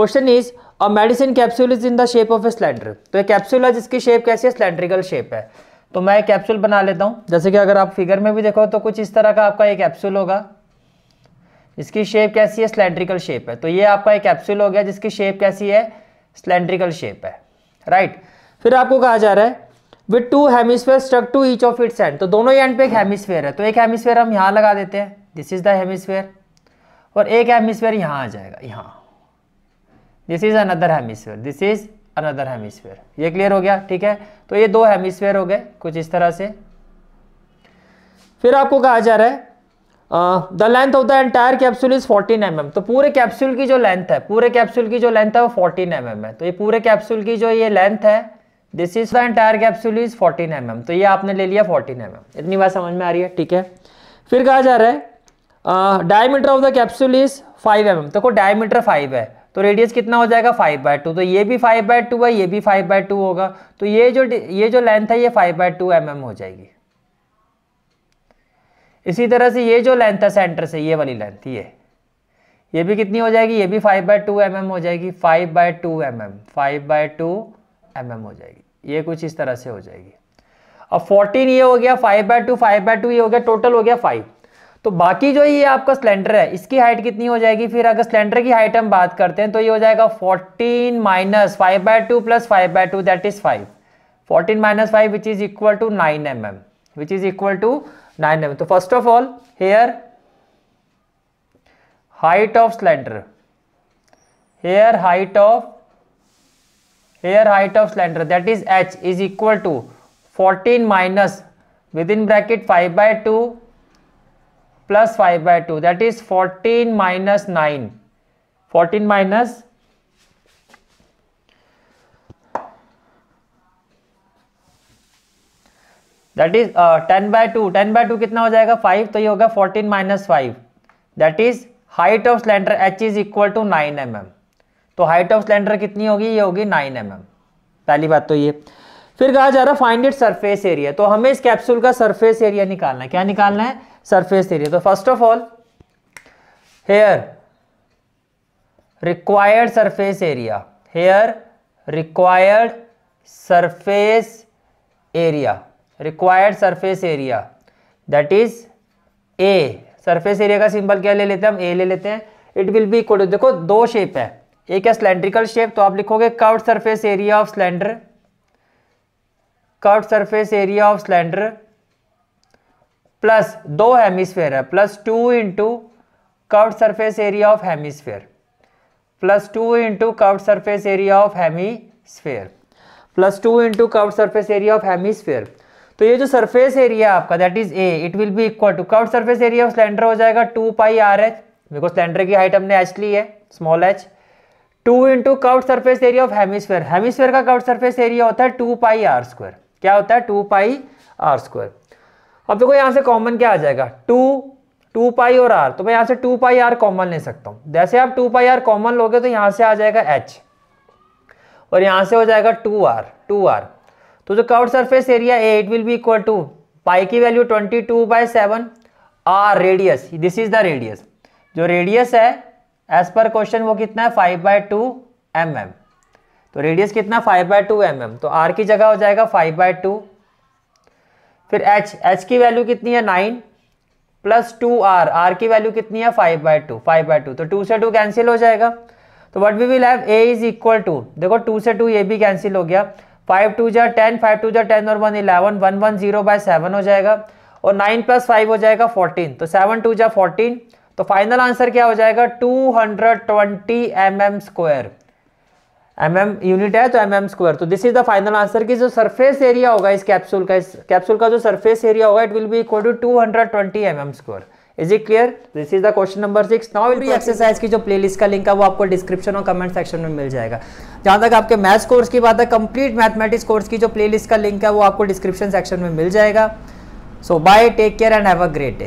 Question is a medicine capsule is in the shape of a cylinder तो एक capsule है जिसकी shape कैसी है स्लेंड्रिकल शेप है तो मैं एक कैप्सूल बना लेता हूँ जैसे कि अगर आप फिगर में भी देखो तो कुछ इस तरह का आपका एक कैप्सूल होगा इसकी शेप कैसी है स्लेंड्रिकल शेप है तो ये आपका एक कैप्सूल हो गया जिसकी शेप कैसी है स्लेंड्रिकल शेप है राइट right. फिर आपको कहा जा रहा है with two hemisphere struck to each of its end तो दोनों एंड पे एक हेमिसफेयर है तो एक हेमिसफेयर हम यहाँ लगा देते हैं दिस इज द हेमिसफेयर और एक हेमिसफेयर यहाँ आ जाएगा यहाँ this is another hemisphere this is another hemisphere ये क्लियर हो गया ठीक है तो ये दो हेमिसफेयर हो गए कुछ इस तरह से फिर आपको कहा जा रहा है the length of the entire capsule is 14 m mm. तो पूरे कैप्सूल की जो लेंथ है पूरे कैप्सूल की जो लेंथ है वो 14 एम mm है तो ये पूरे कैप्सूल की जो ये लेंथ है this is the entire capsule is 14 m mm. तो ये आपने ले लिया 14 एम mm. इतनी बात समझ में आ रही है ठीक है फिर कहा जा रहा है diameter of the capsule is 5 m mm. तो को डायमीटर 5 है तो रेडियस कितना हो जाएगा फाइव बाय टू तो ये भी फाइव बाय टू है ये भी फाइव बाय टू होगा तो ये जो ये जो लेंथ है ये फाइव बाय टू एम हो जाएगी इसी तरह से ये जो लेंथ है सेंटर से ये वाली लेंथ ये ये भी कितनी हो जाएगी ये भी फाइव बाय टू एम हो जाएगी five by two m m five by two m हो जाएगी ये कुछ इस तरह से हो जाएगी अब फोर्टीन ये हो गया five by two five by two ये हो गया टोटल हो गया फाइव तो बाकी जो ये आपका सिलेंडर है इसकी हाइट कितनी हो जाएगी फिर अगर सिलेंडर की हाइट हम बात करते हैं तो ये हो जाएगा fourteen minus five by two plus five by two that is five fourteen minus five which is equal to nine m m which is equal to nine m तो first of all here height of cylinder here height of here height of cylinder that is H is equal to fourteen minus with in bracket five by two plus five by two that is fourteen minus nine fourteen minus that is ten by two ten by two कितना हो जाएगा five तो ये होगा fourteen minus five that is height of cylinder H is equal to nine m m तो height of cylinder कितनी होगी ये होगी नाइन एम एम पहली बात तो ये फिर कहा जा रहा है फाइंड इट सरफेस एरिया तो हमें इस कैप्सूल का सरफेस एरिया निकालना है क्या निकालना है सरफेस एरिया तो first of all here required surface area here required surface area required surface area that is A surface area का सिंबल क्या ले लेते हैं हम ए ले लेते हैं इट विल बी इक्वल देखो दो शेप है एक है स्लेंड्रिकल शेप तो आप लिखोगे curved surface area of cylinder curved surface area of cylinder plus दो हेमिसफेयर है plus two into curve surface area of hemisphere plus two into curve surface area of sphere plus two into curve surface area of sphere तो ये जो surface area आपका that is A it will be equal to curve surface area of cylinder हो जाएगा two pi r h because cylinder की height हमने H ली है small h two into curve surface area of hemisphere hemisphere का curve surface area होता है to pi are square क्या होता है टू पाई आर स्क्वायर अब देखो यहां से कॉमन क्या आ जाएगा टू टू पाई और आर तो मैं यहां से टू पाई आर कॉमन ले सकता हूं जैसे आप टू पाई आर कॉमन लोगे तो यहां से आ जाएगा एच और यहां से हो जाएगा टू आर टू आर तो जो curve surface area A it will be equal to pi की value twenty two by seven r radius this is the radius जो रेडियस है एज पर क्वेश्चन वो कितना है five by two m m तो radius कितना five by two m m तो r की जगह हो जाएगा फाइव बाई टू फिर एच एच की वैल्यू कितनी है nine plus two r r की वैल्यू कितनी है five by two five by two तो टू से टू कैंसिल हो जाएगा तो what we will have A is equal to देखो टू से टू ये भी कैंसिल हो गया फाइव टू जा टेन फाइव टू जा टेन और one eleven one one zero by seven हो जाएगा और नाइन प्लस फाइव हो जाएगा फोर्टीन तो सेवन टू जा फोर्टीन तो फाइनल आंसर क्या हो जाएगा two hundred twenty m m square m m unit है तो एम एम स्क्वायर तो this is the final answer की जो सरफेस एरिया होगा इस कैप्सूल का इस कैप्सूल का जो सरफेस एरिया होगा it will be equal to two hundred twenty m m square is it clear this is the question number six now B exercise की जो प्लेलिस्ट का लिंक है वो आपको डिस्क्रिप्शन और कमेंट सेक्शन में मिल जाएगा जहां तक आपके मैथ्स कोर्स की बात है कंप्लीट मैथमेटिक्स कोर्स की जो प्लेलिस्ट का लिंक है वो आपको डिस्क्रिप्शन सेक्शन में मिल जाएगा so bye take care and have a great day